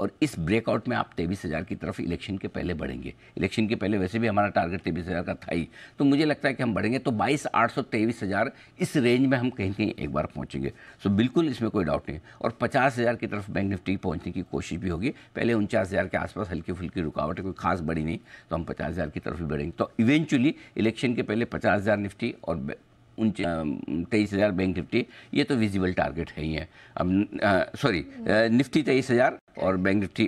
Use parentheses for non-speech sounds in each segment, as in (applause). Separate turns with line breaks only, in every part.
और इस ब्रेकआउट में आप तेईस हज़ार की तरफ इलेक्शन के पहले बढ़ेंगे इलेक्शन के पहले वैसे भी हमारा टारगेट तेईस हज़ार का था ही तो मुझे लगता है कि हम बढ़ेंगे तो बाईस आठ सौ तेईस हज़ार इस रेंज में हम कहीं कहीं एक बार पहुँचेंगे सो बिल्कुल इसमें कोई डाउट नहीं और पचास हज़ार की तरफ बैंक निफ्टी पहुँचने की कोशिश भी होगी पहले उनचास हज़ार के आसपास हल्की फुल्की रुकावट कोई खास बड़ी नहीं तो हम पचास हज़ार की तरफ भी बढ़ेंगे तो इवेंचुअली इलेक्शन के पहले पचास हज़ार निफ्टी और उन तेईस हज़ार बैंक निफ्टी ये तो विजिबल टारगेट है ही है अब सॉरी निफ्टी तेईस हज़ार और bank Nifty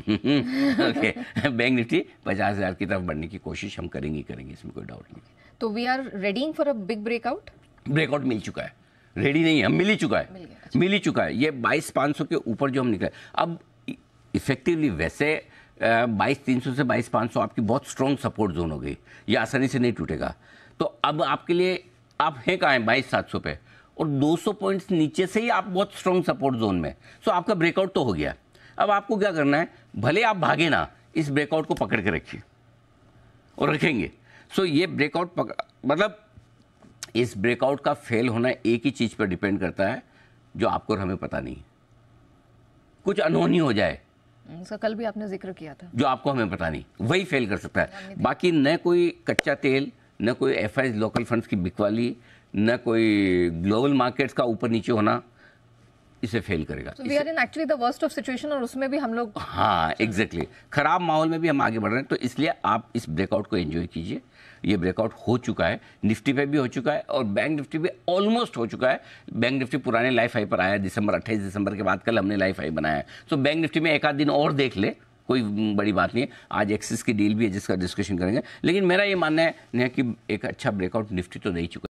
okay hmm, bank (laughs) Nifty पचास हज़ार की तरफ बढ़ने की कोशिश हम करेंगे करेंगे इसमें कोई डाउट नहीं तो we are heading for a big breakout breakout मिल चुका है रेडी नहीं है मिल ही चुका है मिल, अच्छा। मिल ही चुका है ये बाईस पाँच के ऊपर जो हम निकले अब इफेक्टिवली वैसे बाईस तीन सौ से बाईस पाँच सौ आपकी बहुत स्ट्रॉन्ग सपोर्ट जोन हो गई ये आसानी से नहीं टूटेगा तो अब आपके लिए आप हैं कहाँ हैं बाईस सात सौ पे और 200 पॉइंट्स नीचे से ही आप बहुत स्ट्रॉन्ग सपोर्ट जोन में सो आपका ब्रेकआउट तो हो गया अब आपको क्या करना है भले आप भागे ना इस ब्रेकआउट को पकड़ के रखिए और रखेंगे सो ये ब्रेकआउट मतलब इस ब्रेकआउट का फेल होना एक ही चीज़ पर डिपेंड करता है जो आपको और हमें पता नहीं कुछ अनहोनी हो जाए उसका कल भी आपने जिक्र किया था जो आपको हमें पता नहीं वही फेल कर सकता है बाकी न कोई कच्चा तेल न कोई एफ लोकल फंड्स की बिकवाली न कोई ग्लोबल मार्केट्स का ऊपर नीचे होना इसे फेल करेगा we are in actually the worst of situation और उसमें भी हम लोग हाँ एग्जैक्टली exactly. खराब माहौल में भी हम आगे बढ़ रहे हैं तो इसलिए आप इस ब्रेकआउट को एंजॉय कीजिए ये ब्रेकआउट हो चुका है निफ्टी पे भी हो चुका है और बैंक निफ्टी भी ऑलमोस्ट हो चुका है बैंक निफ्टी पुराने लाइफ हाई पर आया दिसंबर अट्ठाईस दिसंबर के बाद कल हमने लाइफ हाई बनाया है तो बैंक निफ्टी में एक आध दिन और देख ले कोई बड़ी बात नहीं है आज एक्सिस की डील भी है जिसका डिस्कशन करेंगे लेकिन मेरा ये मानना है कि एक अच्छा ब्रेकआउट निफ्टी तो दे चुका